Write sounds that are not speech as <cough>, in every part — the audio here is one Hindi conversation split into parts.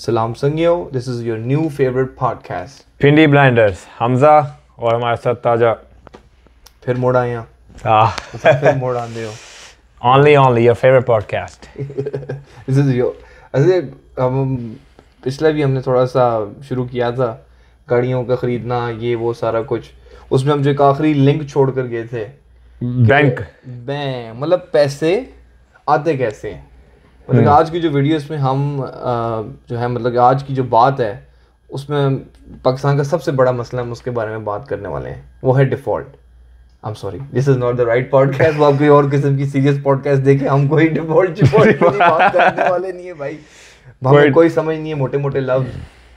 सलाम संगियो this is your new favourite podcast Pindi Blinders Hamza और हमारे साथ ताजा फिर मोड़ आए हां ah. अच्छा, फिर मोड़ आंदे हो only only your favourite podcast this is your अरे हम पिछला भी हमने थोड़ा सा शुरू किया था गाड़ियों का ख़रीदना ये वो सारा कुछ उसमें हम जो एक आखिरी लिंक छोड़ कर गए थे बैंक बैंक मतलब पैसे आते कैसे हैं मतलब आज की जो वीडियोस में हम जो है मतलब आज की जो बात है उसमें पाकिस्तान का सबसे बड़ा मसला हम उसके बारे में बात करने वाले हैं वो है default I am sorry this is not the right podcast वो आप कोई और किस्म की सीरियस पॉडकास्ट देखे हम कोई डिफॉल्ट बात करने <laughs> वाले नहीं है भाई हमें कोई समझ नहीं है मोटे मोटे love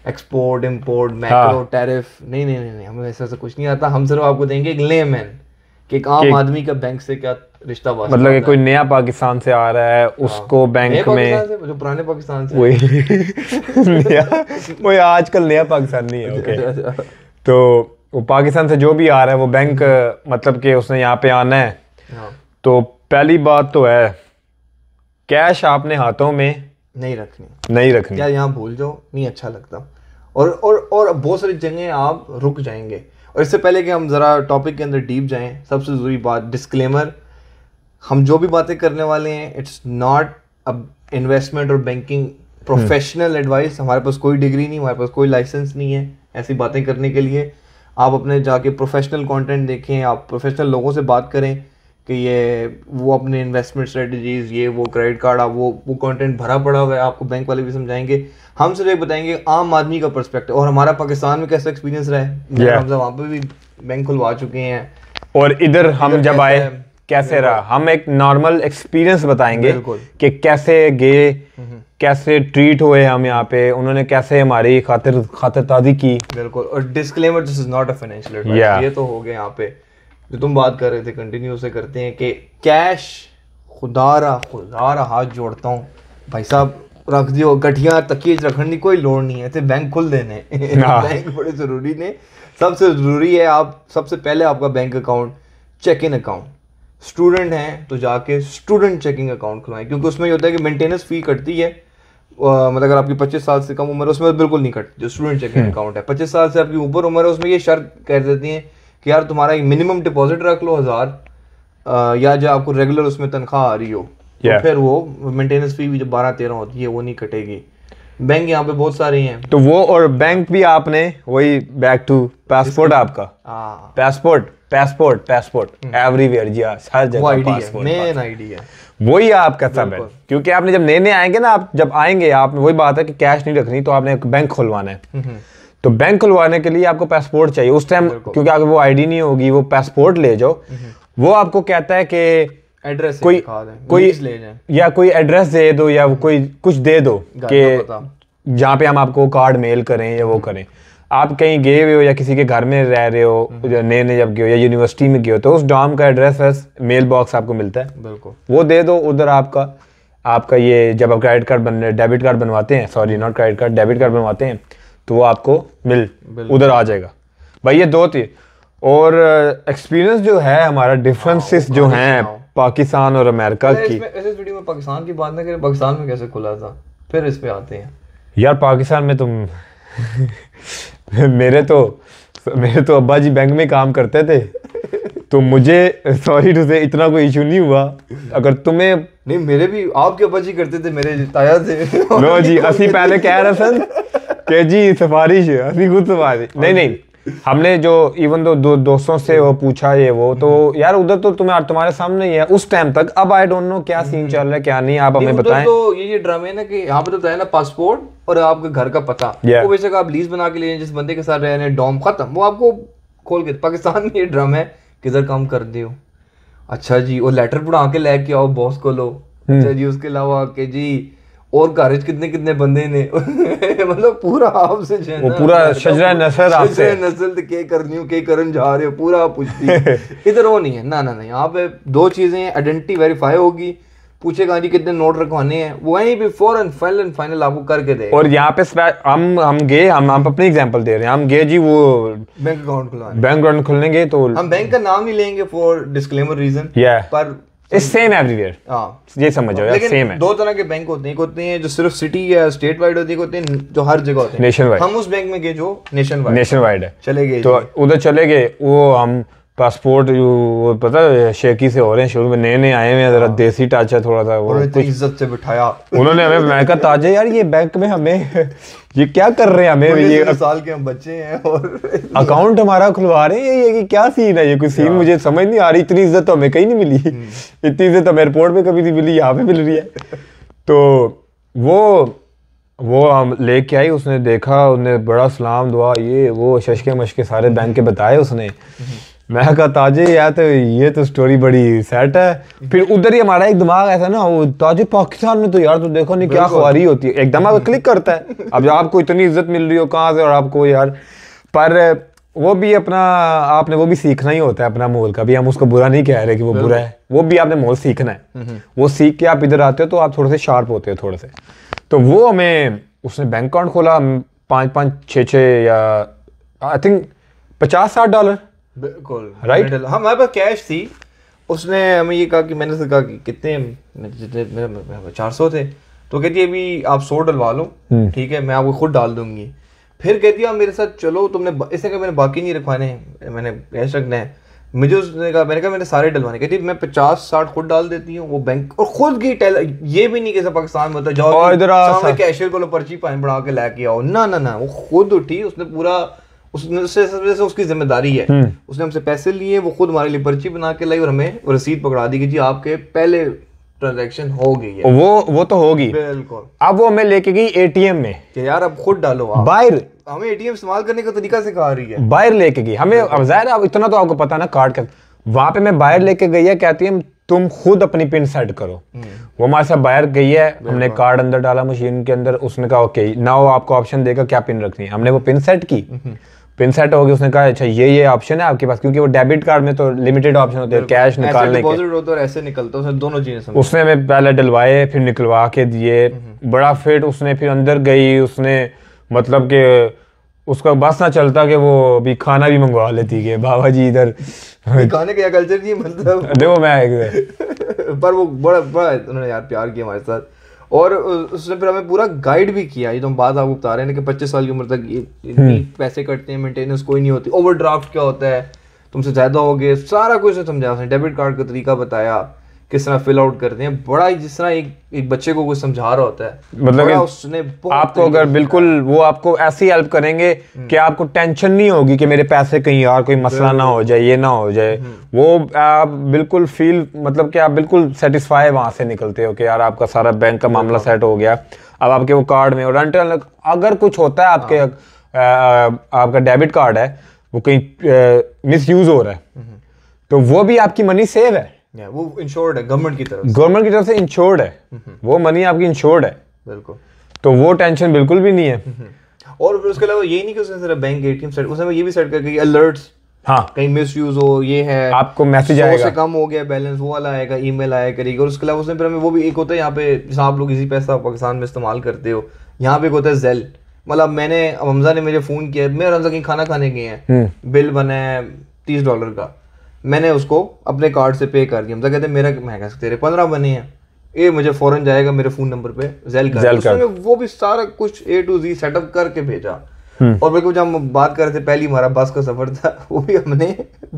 export import macro tariff नहीं नहीं नहीं हमें ऐसा ऐसा कुछ नहीं आता हम सिर्फ आपको देंगे एक लेमैन कि एक आम आदमी का बैंक से क्या रिश्ता मतलब कि कोई नया पाकिस्तान से आ रहा है हाँ। उसको बैंक में जो पुराने पाकिस्तान से वही वही आजकल नया पाकिस्तान नहीं है ओके अच्छा, अच्छा, अच्छा। तो वो पाकिस्तान से जो भी आ रहा है वो बैंक मतलब कि उसने यहाँ पे आना है हाँ। तो पहली बात तो है कैश आपने हाथों में नहीं रखनी नहीं रखनी क्या यहाँ भूल जाओ नहीं अच्छा लगता और और और बहुत सारी जगह आप रुक जाएंगे और इससे पहले कि हम ज़रा टॉपिक के अंदर डीप जाएं सबसे ज़रूरी बात डिस्क्लेमर हम जो भी बातें करने वाले हैं इट्स नॉट अब इन्वेस्टमेंट और बैंकिंग प्रोफेशनल एडवाइस हमारे पास कोई डिग्री नहीं हमारे पास कोई लाइसेंस नहीं है ऐसी बातें करने के लिए आप अपने जाके प्रोफेशनल कंटेंट देखें आप प्रोफेशनल लोगों से बात करें कि ये वो अपने इन्वेस्टमेंट स्ट्रेटजीज ये वो क्रेडिट कार्ड आप वो वो कंटेंट भरा पड़ा हुआ है आपको बैंक वाले भी समझाएंगे हम सिर्फ एक बताएंगे आम आदमी का परस्पेक्टिव और हमारा पाकिस्तान में कैसा एक्सपीरियंस रहा है yeah. वहाँ पर भी बैंक खुलवा चुके हैं और इधर हम जब आए कैसे रहा हम एक नॉर्मल एक्सपीरियंस बताएंगे कि कैसे गए कैसे ट्रीट हुए हम यहाँ पे उन्होंने कैसे हमारी खातिर खातिरदारी की बिल्कुल और disclaimer this is not a financial ये तो हो गया यहाँ पे जो तुम बात कर रहे थे कंटिन्यू से करते हैं कि कैश खुदारा खुदारा हाथ जोड़ता हूँ भाई साहब रख दियो गठिया तकिए रखने की कोई लोड़ नहीं है थे बैंक खुल देने बैंक <laughs> हाँ। बड़े ज़रूरी ने सबसे ज़रूरी है आप सबसे पहले आपका bank account check in account student हैं तो जाके स्टूडेंट चेकिंग अकाउंट खुलवाएं क्योंकि उसमें ये होता है कि मेंटेनेंस फ़ी कटती है मतलब अगर आपकी 25 साल से कम उम्र है उसमें बिल्कुल नहीं कटती जो स्टूडेंट चेकिंग अकाउंट है 25 साल से आपकी ऊपर उम्र है उसमें ये शर्त कह देती हैं कि यार तुम्हारा एक मिनिमम डिपॉजिट रख लो हज़ार या जो आपको रेगुलर उसमें तनख्वाह आ रही हो तो yeah. तो फिर वो मेंटेनेंस फ़ी भी जो बारह तेरह होती है वो नहीं कटेगी बैंक यहाँ पे बहुत सारे हैं तो वो और बैंक भी आपने वही बैक टू पासपोर्ट आपका पासपोर्ट हाँ। पासपोर्ट पासपोर्ट एवरीवेयर जी हाँ, हर जगह पासपोर्ट मेन आईडी है वही आपका सब है क्योंकि आपने जब नए नए आएंगे ना आप जब आएंगे आप वही बात है कि कैश नहीं रखनी तो आपने बैंक खुलवाना है तो बैंक खुलवाने के लिए आपको पासपोर्ट चाहिए उस टाइम क्योंकि आपको वो आईडी नहीं होगी वो पासपोर्ट ले जाओ वो आपको कहता है कि एड्रेस कोई कोई ले जाए या कोई एड्रेस दे दो या हम्म। कोई कुछ दे दो कि जहाँ पे हम आपको कार्ड मेल करें या वो करें आप कहीं गए हुए हो या किसी के घर में रह रहे हो हम्म। नए नए जब गए हो या यूनिवर्सिटी में गए हो तो उस डॉम का एड्रेस मेल बॉक्स आपको मिलता है बिल्कुल वो दे दो उधर आपका आपका ये जब आप क्रेडिट कार्ड बन डेबिट कार्ड बनवाते हैं sorry not credit card debit card बनवाते हैं तो वो आपको मिल उधर आ जाएगा भाई ये दो थी और एक्सपीरियंस uh, जो है हमारा डिफरेंसेस हाँ, जो हैं पाकिस्तान और अमेरिका की इस वीडियो में पाकिस्तान की बात ना करें पाकिस्तान में कैसे खुला था फिर इस पे आते हैं यार पाकिस्तान में तुम <laughs> मेरे तो मेरे तो अब्बा जी बैंक में काम करते थे तो मुझे सॉरी टू से इतना कोई इशू नहीं हुआ अगर तुम्हें नहीं मेरे भी आपके अब्बा जी करते थे मेरे ताया थे <laughs> लो जी असी पहले कह रहे सन के जी सिफारिश असी खुद सिफारिश नहीं नहीं हमने जो इवन दो, दो दोस्तों से वो पूछा ये वो तो हम्म। यार उधर तो तुम्हें तुम्हारे सामने ही है उस टाइम तक अब आई डोंट नो क्या सीन हम्म। चल रहा है क्या नहीं आप हमें बताएं तो ये ये ड्रामे ना कि यहाँ पे तो बताया ना पासपोर्ट और आपके घर का पता yeah. वो वैसे आप लीज बना के लिए जिस बंदे के साथ रह रहे हैं डॉम खत्म वो आपको खोल के पाकिस्तान में ये ड्रम है किधर काम कर दे अच्छा जी वो लेटर पढ़ा के लेके आओ बॉस को लो हम्म। अच्छा जी उसके अलावा के जी और घर कितने कितने बंदे ने <laughs> मतलब पूरा आपसे वो पूरा शजरा नसल आपसे तो नसल के करनी के करन जा रहे हो पूरा पूछती <laughs> इधर वो नहीं है ना ना नहीं यहाँ पे दो चीज़ें आइडेंटिटी वेरीफाई होगी पूछेगा जी कितने नोट रखवाने हैं वहीं भी four and final and final आपको करके दे और यहाँ पे हम हम गए हम आप अपनी एग्जाम्पल दे रहे हैं हम गए जी वो बैंक अकाउंट खुलवा बैंक अकाउंट खुलने गए तो हम बैंक का नाम ही लेंगे फॉर डिस्क्लेमर रीजन पर इट्स सेम एवरीवेयर ये समझ यार सेम है दो तरह के बैंक होते हैं एक होते हैं जो सिर्फ सिटी या स्टेट वाइड होती होते हैं जो हर जगह होते हैं नेशन वाइड हम उस बैंक में गए जो नेशन वाइड नेशन वाइड है चले गए तो उधर चले गए वो हम पासपोर्ट यू वो पता है शेकी से हो रहे हैं शुरू में नए नए आए हुए हैं जरा हाँ। देसी है थोड़ा सा वो इज्जत से बिठाया उन्होंने हमें मैं कहा ताजे यार ये बैंक में हमें ये क्या कर रहे हैं हमें ये साल के हम बच्चे हैं और अकाउंट हमारा खुलवा रहे हैं ये कि क्या सीन है ये कोई सीन हाँ। मुझे समझ नहीं आ रही इतनी इज्जत तो हमें कहीं नहीं मिली हम्म। इतनी इज्जत तो हमें एयरपोर्ट पे कभी नहीं मिली यहाँ पे मिल रही है तो वो वो हम लेके आई उसने देखा उन्हें बड़ा सलाम दुआ ये वो शशके मशके सारे हम्म। बैंक के बताए उसने हम्म। मैं कहा ताजे यार तो ये तो स्टोरी बड़ी सेट है फिर उधर ही हमारा एक दिमाग ऐसा ना वो ताजे पाकिस्तान में तो यार तो देखो नहीं क्या खुआरी होती है एक दिमाग क्लिक करता है अब आपको इतनी इज्जत मिल रही हो कहाँ से और आपको यार पर वो भी अपना आपने वो भी सीखना ही होता है अपना मोल का भी हम उसको बुरा नहीं कह रहे कि वो बुरा है वो भी आपने मोल सीखना है हम्म, हम्म। वो सीख के आप इधर आते हो तो आप थोड़े से शार्प होते हो थोड़े से तो वो हमें उसने बैंक अकाउंट खोला पाँच पाँच छः छः या आई थिंक पचास साठ डॉलर बिल्कुल राइट हाँ हमारे पास कैश थी उसने हमें ये कहा कि मैंने से कहा कि कितने जितने चार सौ थे तो कहती है अभी आप सौ डलवा लो हम्म। ठीक है मैं आपको खुद डाल दूंगी फिर कहती है मेरे साथ चलो तुमने इसने कहा मैंने बाकी नहीं रखवाने मैंने कैश रखना है मुझे उसने कहा मैंने कहा मैंने सारे डलवाने कहती मैं पचास साठ खुद डाल देती हूँ वो बैंक और खुद की टेल ये भी नहीं कैसे पाकिस्तान में होता जाओ कैशियर को पर्ची पाइन बढ़ा के लेके आओ ना ना ना वो खुद उठी उसने पूरा उससे सबसे उसकी जिम्मेदारी है हम्म। उसने हमसे पैसे लिए वो खुद हमारे लिए पर्ची बना के लाई और हमें रसीद पकड़ा दी कि जी आपके पहले ट्रांजेक्शन हो गई है वो वो तो होगी बिल्कुल अब वो हमें लेके गई एटीएम में कि यार अब खुद डालो आप बाहर हमें एटीएम इस्तेमाल करने का तरीका सिखा रही है बाहर लेके गई हमें अब जाहिर है इतना तो आपको पता ना कार्ड का वहां पे मैं बाहर लेके गई है कहती है तुम खुद अपनी पिन सेट करो हम्म। वो हमारे साथ बाहर गई है हमने कार्ड अंदर डाला मशीन के अंदर उसने कहा ओके ना वो आपको ऑप्शन देगा क्या पिन रखनी है हमने वो पिन सेट की हम्म। पिन सेट हो गया उसने कहा अच्छा ये ये ऑप्शन है आपके पास क्योंकि वो डेबिट कार्ड में तो लिमिटेड ऑप्शन होते हैं कैश निकालने के हो और ऐसे निकलता उसने दोनों चीजें उसने हमें पहले डलवाए फिर निकलवा के दिए बड़ा फिट उसने फिर अंदर गई उसने मतलब के उसका बस ना चलता कि वो अभी खाना भी मंगवा लेती के बाबा जी इधर खाने का कल्चर नहीं मतलब देखो मैं <laughs> पर वो बड़ा बड़ा उन्होंने यार प्यार किया हमारे साथ और उसने फिर हमें पूरा गाइड भी किया ये तो हम बात आपको बता रहे हैं कि पच्चीस साल की उम्र तक इतनी हम्म। पैसे कटते हैं मेंटेनेंस कोई नहीं होती ओवर ड्राफ्ट क्या होता है तुमसे ज़्यादा हो गए सारा कुछ समझाया उसने डेबिट कार्ड का तरीका बताया किस तरह फिल आउट करते हैं बड़ा जिस तरह एक एक बच्चे को कोई समझा रहा होता है मतलब उसने आपको अगर बिल्कुल वो आपको ऐसी हेल्प करेंगे हम्म। कि आपको टेंशन नहीं होगी कि मेरे पैसे कहीं और कोई मसला ना हो जाए ये ना हो जाए हम्म। वो आप बिल्कुल फील मतलब कि आप बिल्कुल सेटिस्फाई वहां से निकलते हो कि यार आपका सारा बैंक का मामला सेट हो गया अब आपके वो कार्ड में और अगर कुछ होता है आपके हाँ। आपका डेबिट कार्ड है वो कहीं मिस यूज़ हो रहा है हम्म। तो वो भी आपकी मनी सेव है वो इंश्योर्ड है गवर्नमेंट की तरफ गवर्नमेंट की तरफ से इंश्योर्ड है हम्म। वो मनी आपकी इंश्योर्ड है बिल्कुल तो वो टेंशन बिल्कुल भी नहीं है हम्म। और फिर उसके अलावा यही नहीं कि उसने सिर्फ बैंक एटीएम सेट उसने ये भी सेट करके अलर्ट्स हाँ कहीं मिस यूज हो ये है आपको मैसेज आएगा से कम हो गया बैलेंस वो वाला आएगा ईमेल आया करेगी और उसके अलावा उसने फिर हमें वो भी एक होता है यहाँ पे जैसे आप लोग इसी पैसा पाकिस्तान में इस्तेमाल करते हो यहाँ पे एक होता है जेल मतलब मैंने हमजा ने मुझे फ़ोन किया मेरा हमजा कहीं खाना खाने गए हैं हम्म। बिल बना है तीस डॉलर का मैंने उसको अपने कार्ड से पे कर दिया मतलब कहते मेरा मैं कह सकते पंद्रह बने हैं ये मुझे फौरन जाएगा मेरे फोन नंबर पे जेल कर, जेल कर। वो भी सारा कुछ ए टू जी सेटअप करके भेजा हम्म। और बिल्कुल जब हम बात कर रहे थे पहली हमारा बस का सफर था <laughs> वो भी हमने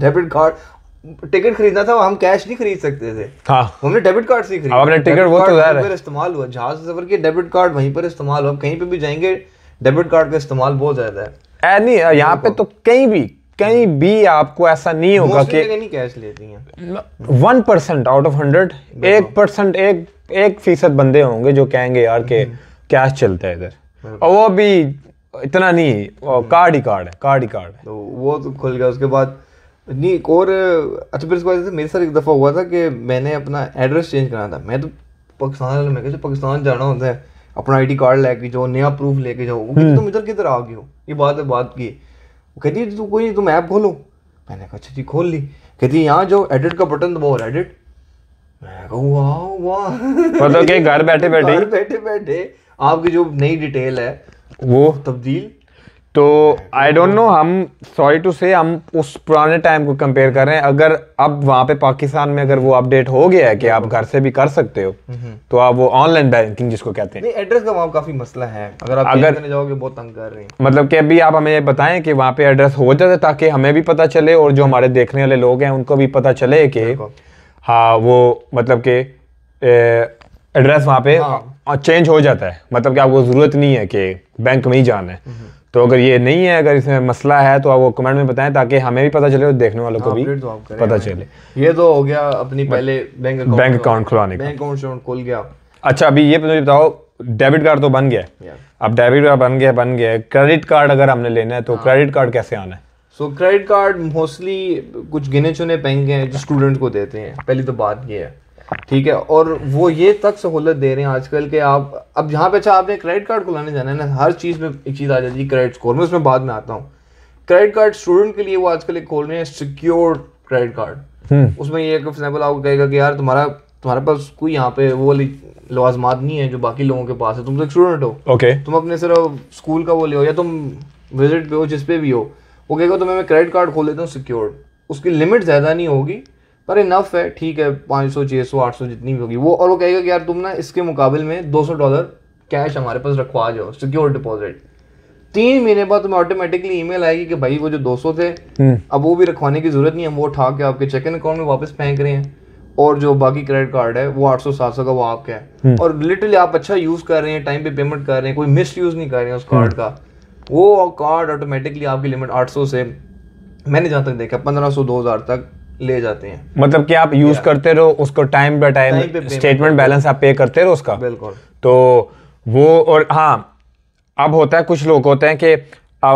डेबिट कार्ड टिकट खरीदना था हम कैश नहीं खरीद सकते थे हाँ। हमने डेबिट कार्ड से खरीदा हमने टिकट वो तो जाहिर है इस्तेमाल हुआ जहाज सफर के डेबिट कार्ड वहीं पर इस्तेमाल हुआ कहीं पे भी जाएंगे डेबिट कार्ड का इस्तेमाल बहुत ज्यादा है नहीं यहाँ पे तो कहीं भी कहीं भी आपको ऐसा नहीं होगा कि नहीं कैश लेती हैं one percent out of hundred एक परसेंट एक एक फीसद बंदे होंगे जो कहेंगे यार के कैश हम्म। चलता है इधर और वो भी इतना नहीं कार्ड हम्म। ही कार्ड है कार्ड ही कार्ड है तो वो तो खुल गया उसके बाद नहीं एक और अच्छा फिर उसके मेरे साथ एक दफ़ा हुआ था कि मैंने अपना एड्रेस चेंज कराना था मैं तो पाकिस्तान में कैसे अच्छा, पाकिस्तान जाना होता है अपना आईडी कार्ड लेके जाओ नया प्रूफ लेके जाओ हम्म। तुम इधर किधर आ गए हो ये बात है बात की वो कहती है तू कोई नहीं तुम ऐप खोलो मैंने कहा अच्छा जी खोल ली कहती यहाँ जो एडिट का बटन दबाओ एडिट मैं मतलब घर बैठे बैठे घर बैठे बैठे आपकी जो नई डिटेल है वो तब्दील तो आई डोंट नो हम सॉरी टू से हम उस पुराने टाइम को कंपेयर कर रहे हैं अगर अब वहाँ पे पाकिस्तान में अगर वो अपडेट हो गया है कि आप घर से भी कर सकते हो हम्म। तो आप वो ऑनलाइन बैंकिंग जिसको कहते हैं एड्रेस का वहाँ काफी मसला है अगर आप अगर जाओगे बहुत तंग कर रहे हैं मतलब कि अभी आप हमें ये बताएं कि वहाँ पे एड्रेस हो जाए ताकि हमें भी पता चले और जो हमारे देखने वाले लोग हैं उनको भी पता चले कि हाँ वो मतलब कि एड्रेस वहाँ पे हाँ। चेंज हो जाता है मतलब कि आपको ज़रूरत नहीं है कि बैंक में ही जाना है हम्म। तो अगर ये नहीं है अगर इसमें मसला है तो आप वो कमेंट में बताएं ताकि हमें भी पता चले और देखने वालों को भी तो पता चले ये तो हो गया अपनी पहले बैंक अकाउंट खुलवाने का खोल गया अच्छा अभी ये मुझे बताओ डेबिट कार्ड तो बन गया अब डेबिट कार्ड बन गया बन गया क्रेडिट कार्ड अगर हमने लेना है तो क्रेडिट हाँ। कार्ड कैसे आना है सो क्रेडिट कार्ड मोस्टली कुछ गिने चुने बैंक हैं जो स्टूडेंट को देते हैं पहली तो बात ये है ठीक है और वो ये तक सहूलत दे रहे हैं आजकल के आप अब जहाँ पे अच्छा आपने क्रेडिट कार्ड खुलाने जाना है ना हर चीज़ में एक चीज़ आ जाती है क्रेडिट स्कोर में उसमें बाद में आता हूँ क्रेडिट कार्ड स्टूडेंट के लिए वो आजकल एक खोल रहे हैं सिक्योर क्रेडिट कार्ड उसमें ये एक एग्जाम्पल आपको कहेगा कि यार तुम्हारा तुम्हारे पास कोई यहाँ पे वो वाली लवाजमात नहीं है जो बाकी लोगों के पास है तुम तो एक स्टूडेंट हो ओके तुम अपने सिर्फ स्कूल का वो ले हो या तुम विजिट पे हो जिस पे भी हो वो कहेगा तुम्हें तो मैं क्रेडिट कार्ड खोल लेता हूँ सिक्योर्ड उसकी लिमिट ज़्यादा नहीं होगी पर इनफ है ठीक है पाँच सौ छः सौ आठ सौ जितनी भी होगी वो और वो कहेगा कि यार तुम ना इसके मुकाबले में दो सौ डॉलर कैश हमारे पास रखवा जाओ सिक्योर डिपॉजिट तीन महीने बाद तुम्हें ऑटोमेटिकली ईमेल आएगी कि भाई वो जो दो सौ थे हम्म। अब वो भी रखवाने की जरूरत नहीं है वो उठा के आपके चेकिंग अकाउंट में वापस फेंक रहे हैं और जो बाकी क्रेडिट कार्ड है वो आठ सौ सात सौ का वो आपका है हम्म। और लिटरली आप अच्छा यूज कर रहे हैं टाइम पे पेमेंट कर रहे हैं कोई मिस यूज नहीं कर रहे हैं उस कार्ड हम्म। का वो कार्ड ऑटोमेटिकली आपकी लिमिट आठ सौ से मैंने जहाँ तक देखा पंद्रह सौ दो हजार तक ले जाते हैं मतलब कि आप यूज करते रहो उसको time by time statement balance आप पे करते रहो उसका बिल्कुल तो वो और हाँ अब होता है कुछ लोग होते हैं कि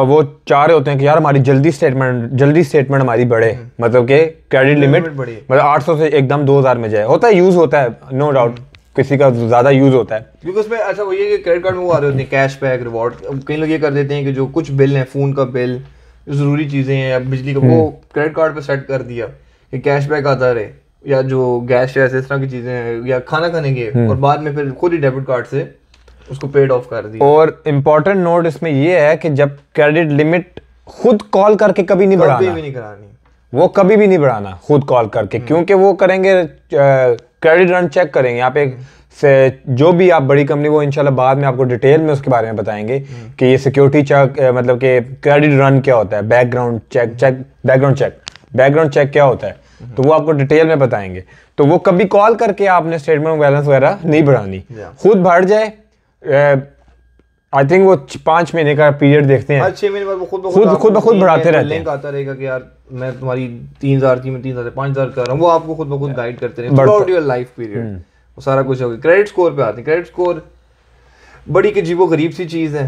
वो चाह रहे होते हैं कि यार हमारी जल्दी स्टेटमेंट जल्दी स्टेटमेंट हमारी बढ़े हम्म। मतलब कि क्रेडिट लिमिट मतलब 800 से एकदम 2000 में जाए होता है यूज होता है नो no डाउट हम्म। किसी का ज्यादा यूज होता है क्योंकि उसमें अच्छा वो ये क्रेडिट कार्ड में वो आ रहे होते हैं कैश बैक रिवॉर्ड कई लोग ये कर देते हैं कि जो कुछ बिल है फोन का बिल जरूरी चीजें हैं बिजली का हम्म। वो क्रेडिट कार्ड पर सेट कर दिया कि कैशबैक आता रहे या जो गैस शैस इस तरह की चीज़ें या खाना खाने के हम्म। और बाद में फिर खुद ही डेबिट कार्ड से उसको पेड ऑफ कर दिया और इम्पोर्टेंट नोट इसमें यह है कि जब क्रेडिट लिमिट खुद कॉल करके कभी नहीं बढ़ाना कभी भी नहीं करानी वो कभी भी नहीं बढ़ाना खुद कॉल करके हम्म। क्योंकि वो करेंगे क्रेडिट रन चेक करेंगे आप एक हम्म। से जो भी आप बड़ी कंपनी वो इंशाल्लाह बाद में आपको डिटेल में उसके बारे में बताएंगे कि ये सिक्योरिटी चेक मतलब कि क्रेडिट रन क्या होता है background check check background check background check क्या होता है हम्म। तो वो आपको डिटेल में बताएंगे तो वो कभी कॉल करके आपने स्टेटमेंट बैलेंस वगैरह नहीं बढ़ानी खुद भर जाए आई थिंक वो पांच महीने का पीरियड देखते हैं हाँ, छः महीने बाद वो खुद खुद खुद खुद बढ़ाते रहते हैं आता रहेगा कि यार मैं तुम्हारी तीन हज़ार की मैं तीन हज़ार पांच हज़ार कर रहा हूँ वो आपको खुद ब खुद गाइड करते रहे लाइफ पीरियड वो सारा कुछ हो गया क्रेडिट स्कोर पे आते हैं क्रेडिट स्कोर बड़ी अजीबो गरीब सी चीज़ है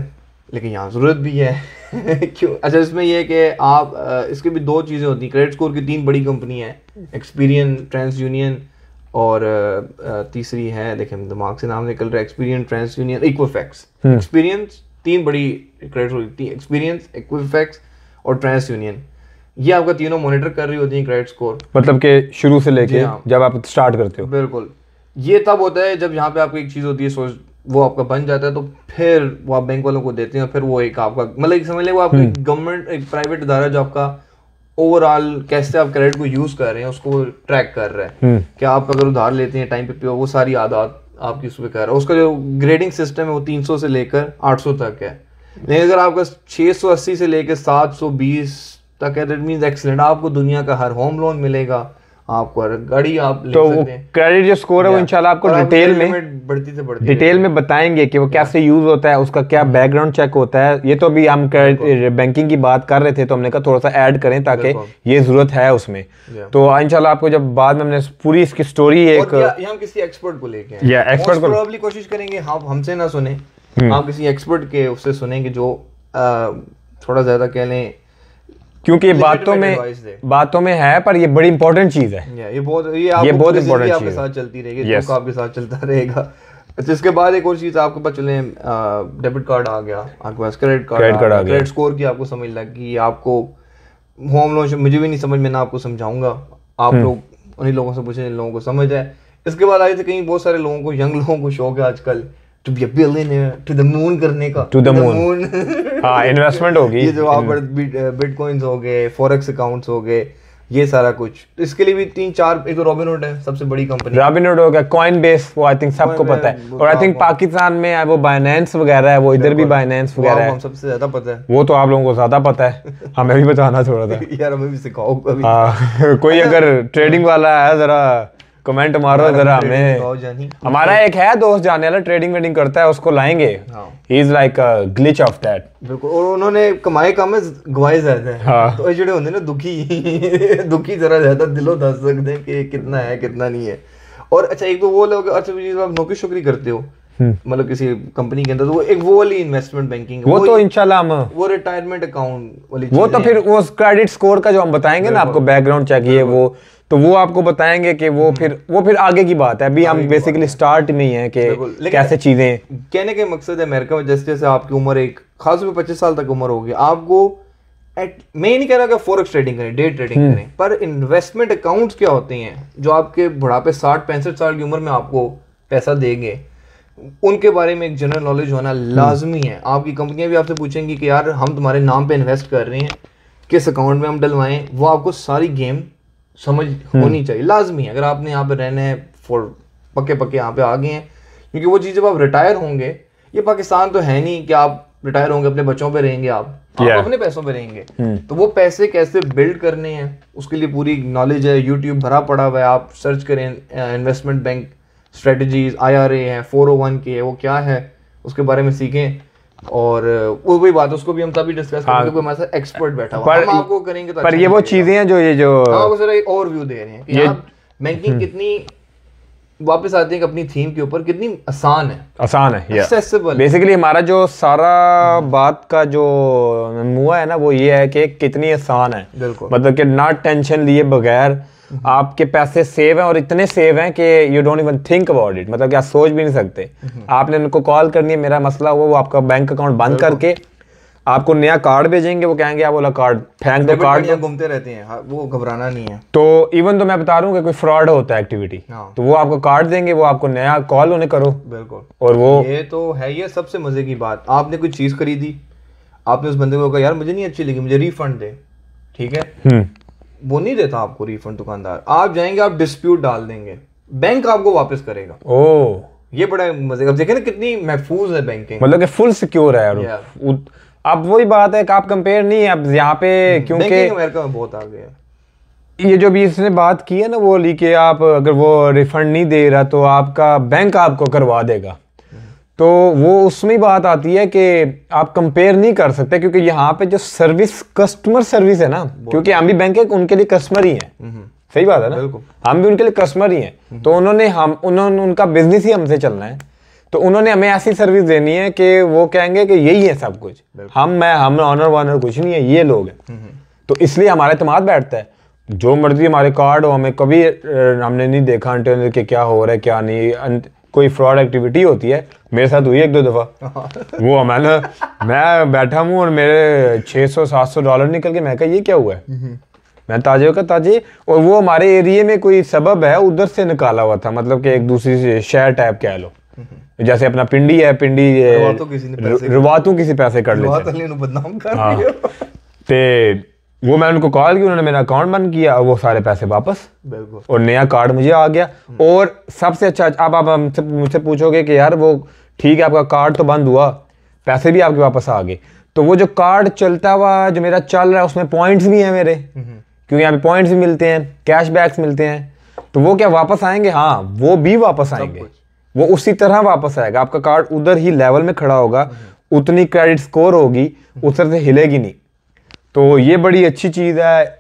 लेकिन यहाँ ज़रूरत भी है <laughs> क्यों अच्छा इसमें यह है कि आप इसके भी दो चीज़ें होती हैं क्रेडिट स्कोर की तीन बड़ी कंपनी है एक्सपीरियन ट्रांस यूनियन और तीसरी है देखिए दिमाग से नाम निकल रहा है Experian TransUnion Equifax Experian तीन बड़ी क्रेडिट एक्सपीरियंस इक्वफैक्स और ट्रांस यूनियन ये आपका तीनों मॉनिटर कर रही होती है क्रेडिट स्कोर मतलब कि शुरू से लेके हाँ। जब आप स्टार्ट करते हो बिल्कुल ये तब होता है जब यहाँ पे आपको एक चीज़ होती है सोच वो आपका बन जाता है तो फिर वो आप बैंक वालों को देते हैं फिर वो एक आपका मतलब एक समझ लें वो आप गवर्नमेंट हम्म। एक प्राइवेट इधारा जो आपका ओवरऑल कैसे आप क्रेडिट को यूज कर रहे हैं उसको ट्रैक कर रहे हैं हम्म। कि आप अगर उधार लेते हैं टाइम पे पे वो सारी आदत आपकी उसमें कर रहा है उसका जो ग्रेडिंग सिस्टम है वो तीन से लेकर आठ तक है लेकिन अगर आपका 680 से लेकर सात तक है दैट मीन्स एक्सीलेंट आपको दुनिया का हर होम लोन मिलेगा आपको गाड़ी आप ले तो क्रेडिट जो स्कोर है वो इंशाल्लाह आपको डिटेल में बढ़ती से बढ़ती डिटेल में बताएंगे कि वो कैसे यूज होता है उसका क्या बैकग्राउंड हम्म। चेक होता है ये तो अभी हम बैंकिंग की बात कर रहे थे तो हमने कहा थोड़ा सा ऐड करें ताकि ये जरूरत है उसमें तो इंशाल्लाह आपको जब बाद में हमने पूरी इसकी स्टोरी एक हम किसी एक्सपर्ट को लेके एक्सपर्ट कोशिश करेंगे हम हमसे ना सुने हम्म। आप किसी एक्सपर्ट के उससे सुनेंगे जो थोड़ा ज्यादा कह लें क्योंकि ये बातों में बातों में है पर ये बड़ी इंपॉर्टेंट चीज है ये बहुत ये, ये बहुत इंपॉर्टेंट आपके साथ चलती रहेगी yes. आपके साथ चलता रहेगा अच्छा इसके बाद एक और चीज आपके पास चले डेबिट कार्ड आ गया आपके पास क्रेडिट कार्ड आ गया क्रेडिट स्कोर की आपको समझ लग गई आपको होम लोन मुझे भी नहीं समझ में ना आपको समझाऊंगा आप हम्म। लोग उन्हीं लोगों से पूछे जिन लोगों को समझ है इसके बाद आए थे कहीं बहुत सारे लोगों को यंग लोगों को शौक है आजकल to be a billionaire to the moon करने का टू द मून हां इन्वेस्टमेंट होगी ये जो आप बिटकॉइंस हो गए फॉरेक्स अकाउंट्स हो गए ये सारा कुछ तो इसके लिए भी तीन चार एक रॉबिनहुड तो है सबसे बड़ी कंपनी रॉबिनहुड हो गया कॉइन बेस वो आई थिंक सबको पता है और आई थिंक पाकिस्तान में वो बाइनेंस वगैरह है वो इधर भी बाइनेंस वगैरह है सबसे ज्यादा पता है वो तो आप लोगों को ज्यादा पता है हमें भी बताना थोड़ा सा <laughs> यार हमें भी सिखाओ कभी हाँ, <laughs> कोई अच्छा। अगर ट्रेडिंग वाला है जरा कमेंट मारो जरा हमें हमारा एक है दोस्त जाने वाला ट्रेडिंग वेडिंग करता है उसको लाएंगे he is like a glitch of that बिल्कुल और उन्होंने कमाए कम है गवाए ज्यादा है हाँ। तो ਜਿਹੜੇ ना दुखी <laughs> दुखी जरा ज्यादा दिलो दस सकते हैं कि कितना है कितना नहीं है और अच्छा एक तो वो लोग अच्छा जी आप नौकरी शुक्री करते हो हम्म। मतलब किसी कंपनी के अंदर तो वो एक वो वाली इन्वेस्टमेंट बैंकिंग वो तो इंशाल्लाह हम वो रिटायरमेंट अकाउंट वाली वो तो फिर वो क्रेडिट स्कोर का जो हम बताएंगे ना आपको बैकग्राउंड चाहिए वो तो वो आपको बताएंगे कि वो हम्म। फिर वो फिर आगे की बात है अभी हम बेसिकली स्टार्ट में ही है कि कैसे चीज़ें कहने के मकसद है अमेरिका में जैसे जैसे आपकी उम्र एक खास में पच्चीस साल तक उम्र होगी आपको एट मैं नहीं कह रहा कि फॉरेक्स ट्रेडिंग करें डे ट्रेडिंग हम्म। करें पर इन्वेस्टमेंट अकाउंट्स क्या होते हैं जो आपके बुढ़ापे साठ पैंसठ साल की उम्र में आपको पैसा देंगे उनके बारे में एक जनरल नॉलेज होना हम्म। लाजमी है आपकी कंपनियां भी आपसे पूछेंगी कि यार हम तुम्हारे नाम पे इन्वेस्ट कर रहे हैं किस अकाउंट में हम डलवाएं वो आपको सारी गेम समझ हम्म। होनी चाहिए लाजमी अगर आपने यहाँ पे रहने हैं फॉर पक्के पक्के यहाँ पे आ गए हैं क्योंकि वो चीज़ जब आप रिटायर होंगे ये पाकिस्तान तो है नहीं कि आप रिटायर होंगे अपने बच्चों पे रहेंगे आप आप अपने पैसों पे रहेंगे हम्म। तो वो पैसे कैसे बिल्ड करने हैं उसके लिए पूरी नॉलेज है यूट्यूब भरा पड़ा हुआ है आप सर्च करें investment bank strategies I R A है फोर ओ वन के है वो क्या है उसके बारे में सीखें और वो भी बात उसको भी हम तभी डिस्कस हाँ। करेंगे हमारे साथ एक्सपर्ट बैठा हुआ हम आपको करेंगे तो पर अच्छा ये वो चीजें हैं जो ये जो आपको सर एक और व्यू दे रहे हैं कि आप बैंकिंग हम्म। कितनी वापस आते हैं अपनी थीम के ऊपर कितनी आसान है आसान है एक्सेसिबल बेसिकली हमारा जो सारा बात का जो मुआ है ना वो ये है कि कितनी आसान है बिल्कुल मतलब कि ना टेंशन लिए बगैर Mm-hmm. आपके पैसे सेव हैं और इतने सेव हैं कि you don't even think about it मतलब कि आप सोच भी नहीं सकते mm-hmm. आपने उनको कॉल करनी है मेरा मसला हुआ वो आपका बैंक अकाउंट बंद करके आपको नया कार्ड भेजेंगे वो कहेंगे आप बोला कार्ड फेंक दो कार्ड घूमते रहते हैं हाँ, वो घबराना नहीं है तो इवन तो मैं बता रहा हूँ कि कोई फ्रॉड होता है एक्टिविटी हाँ। तो वो आपको कार्ड देंगे वो आपको नया कॉल उन्हें करो बिल्कुल और वो ये तो है ये सबसे मजे की बात आपने कोई चीज खरीदी आपने उस बंदे को कहा यार मुझे नहीं अच्छी लगी मुझे रिफंड दे ठीक है हम्म। वो नहीं देता आपको रिफंड दुकानदार आप जाएंगे आप डिस्प्यूट डाल देंगे बैंक आपको वापस करेगा ओ ये बड़ा मजे अब देखे ना कितनी महफूज है बैंकिंग मतलब कि फुल सिक्योर है यार अब वही बात है कि आप कंपेयर नहीं है अब यहाँ पे hmm। क्योंकि अमेरिका में बहुत आ गया ये जो भी इसने बात की है ना वो ली कि आप अगर वो रिफंड नहीं दे रहा तो आपका बैंक आपको करवा देगा तो वो उसमें बात आती है कि आप कंपेयर नहीं कर सकते क्योंकि यहाँ पे जो सर्विस कस्टमर सर्विस है ना क्योंकि हम भी बैंक है उनके लिए कस्टमर ही है हम्म। सही बात है ना हम भी उनके लिए कस्टमर ही हैं हम्म। तो उन्होंने हम उन्होंने उनका बिजनेस ही हमसे चलना है तो उन्होंने हमें ऐसी सर्विस देनी है कि वो कहेंगे कि यही है सब कुछ हम मैं हम ऑनर वॉनर कुछ नहीं है ये लोग हैं हम्म। तो इसलिए हमारा अतमाद बैठता है जो मर्जी हमारे कार्ड हो हमें कभी हमने नहीं देखा इंटरनेट के क्या हो रहा है क्या नहीं कोई फ्रॉड एक्टिविटी होती है मेरे साथ हुई एक दो दफ़ा <laughs> वो मैंने मैं बैठा हूँ और मेरे 600-700 डॉलर निकल के मैं कहा ये क्या हुआ है मैं ताजे का ताजे और वो हमारे एरिए में कोई सबब है उधर से निकाला हुआ था मतलब कि एक दूसरी से शहर टाइप कह लो जैसे अपना पिंडी है पिंडी रुवातू किसी पैसे कर लेते हैं हाँ। ते वो मैंने उनको कॉल की उन्होंने मेरा अकाउंट बंद किया और वो सारे पैसे वापस बिल्कुल और नया कार्ड मुझे आ गया हम्म। और सबसे अच्छा अब आप हमसे मुझसे पूछोगे कि यार वो ठीक है आपका कार्ड तो बंद हुआ पैसे भी आपके वापस आ गए तो वो जो कार्ड चलता हुआ जो मेरा चल रहा है उसमें पॉइंट्स भी हैं मेरे हम्म, हम्म। क्योंकि यहाँ पे पॉइंट्स भी मिलते हैं कैश मिलते हैं तो वो क्या वापस आएंगे हाँ वो भी वापस आएंगे वो उसी तरह वापस आएगा आपका कार्ड उधर ही लेवल में खड़ा होगा उतनी क्रेडिट स्कोर होगी उधर से हिलेगी नहीं तो ये बड़ी अच्छी चीज़ है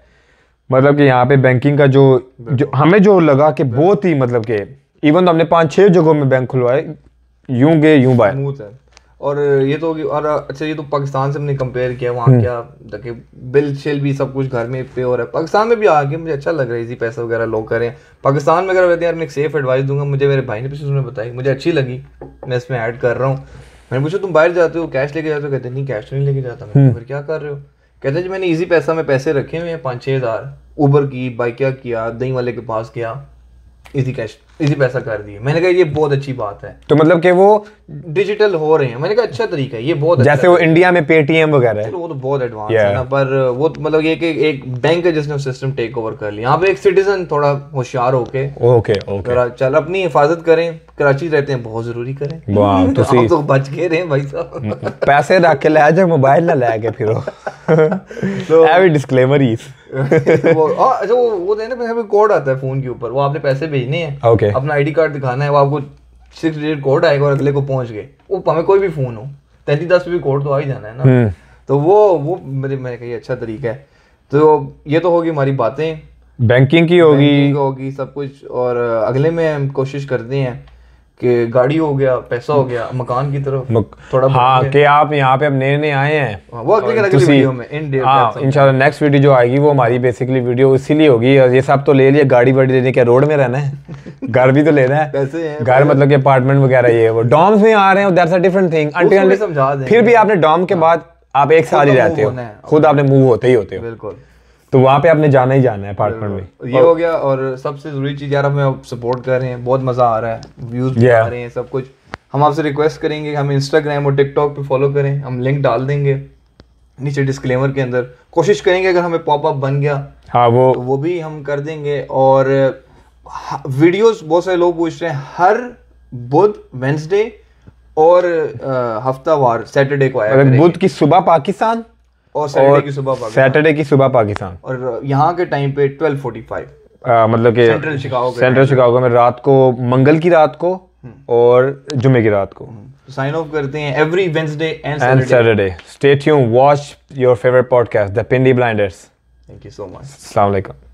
मतलब कि यहाँ पे बैंकिंग का जो जो हमें जो लगा कि बहुत ही मतलब के इवन तो हमने पाँच छः जगहों में बैंक खुलवाए यूं गए यूं बाय और ये तो और अच्छा ये तो पाकिस्तान से हमने कंपेयर किया वहाँ हम्म। क्या देखिए बिल शिल भी सब कुछ घर में पे हो रहा है पाकिस्तान में भी आके मुझे अच्छा लग रहा है इसी पैसा वगैरह लोग कर रहे हैं पाकिस्तान में अगर रहते यार मैं एक सेफ एडवाइस दूंगा मुझे मेरे भाई ने पिछले उसमें बताई मुझे अच्छी लगी मैं इसमें ऐड कर रहा हूँ मैंने पूछा तुम बाहर जाते हो कैश लेके जाते हो कहते नहीं कैश तो नहीं लेके जाता मैं हम्म। फिर क्या कर रहे हो कहते जी मैंने इजी पैसा में पैसे रखे हुए हैं पाँच छः हज़ार ऊबर की बाइकिया किया दही वाले के पास गया इजी कैश इजी पैसा कर दिए मैंने कहा ये बहुत अच्छी बात है तो मतलब कि वो डिजिटल हो रहे हैं मैंने कहा अच्छा तरीका है ये बहुत अच्छा जैसे अच्छा वो इंडिया में पेटीएम वगैरह है वो तो बहुत एडवांस yeah. है ना पर वो तो मतलब ये कि एक बैंक है जिसने सिस्टम टेक ओवर कर लिया यहाँ पे एक सिटीजन थोड़ा होशियार होके ओके ओके चल अपनी हिफाजत करें कराची रहते हैं बहुत जरूरी करें वाह <laughs> तो, तो, बच गए रहे भाई साहब <laughs> पैसे रख के ले जाए मोबाइल ना लेके फिरो <laughs> तो डिस्क्लेमर ही <laughs> वो आ, हाँ, अच्छा वो वो देने पे हमें कोड आता है फोन के ऊपर वो आपने पैसे भेजने हैं ओके okay. अपना आईडी कार्ड दिखाना है वो आपको सिक्स डिजिट कोड आएगा और अगले को पहुंच गए वो हमें कोई भी फोन हो तैंतीस दस पे भी कोड तो आ ही जाना है ना हम्म। तो वो वो मेरे मैंने कही अच्छा तरीका है तो ये तो होगी हमारी बातें बैंकिंग की होगी होगी सब कुछ और अगले में हम कोशिश करते हैं कि गाड़ी हो गया पैसा हो गया मकान की तरफ मक, थोड़ा हाँ कि आप यहाँ पे अब नए नए आए हैं हाँ, वो अगले अगली वीडियो में इन हाँ इनशाला नेक्स्ट वीडियो जो आएगी वो हमारी बेसिकली वीडियो इसीलिए होगी और ये सब तो ले लिया गाड़ी वाड़ी लेने क्या रोड में रहना है <laughs> घर भी तो लेना है घर मतलब कि अपार्टमेंट वगैरह ये वो डॉम्स में आ रहे हैं दैट्स अ डिफरेंट थिंग फिर भी आपने डॉम के हाँ। बाद आप एक साल ही तो रहते हो खुद आपने मूव होते ही होते हो बिल्कुल तो वहाँ पे आपने जाना ही जाना है अपार्टमेंट में ये और, हो गया और सबसे ज़रूरी चीज़ यार हमें सपोर्ट कर रहे हैं बहुत मज़ा आ रहा है व्यूज़ आ रहे हैं सब कुछ हम आपसे रिक्वेस्ट करेंगे हम इंस्टाग्राम और टिकटॉक पे फॉलो करें हम लिंक डाल देंगे नीचे डिस्क्लेमर के अंदर कोशिश करेंगे अगर हमें पॉपअप बन गया हाँ वो तो वो भी हम कर देंगे और वीडियोस हाँ, बहुत सारे लोग पूछ रहे हैं हर बुध वेंसडे और हफ्तावार सैटरडे को आया मतलब बुध की सुबह पाकिस्तान और सैटरडे की सुबह सैटरडे की सुबह पाकिस्तान और यहाँ के टाइम पे ट्वेल्व फोर्टी फाइव मतलब कि सेंट्रल शिकागो सेंट्रल शिकागो में रात को मंगल की रात को हम्म। और जुमे की रात को साइन हम्म। ऑफ तो करते हैं every Wednesday and Saturday stay tune watch your favourite podcast the Pindi Blinders thank you so much अस्सलाम वालेकुम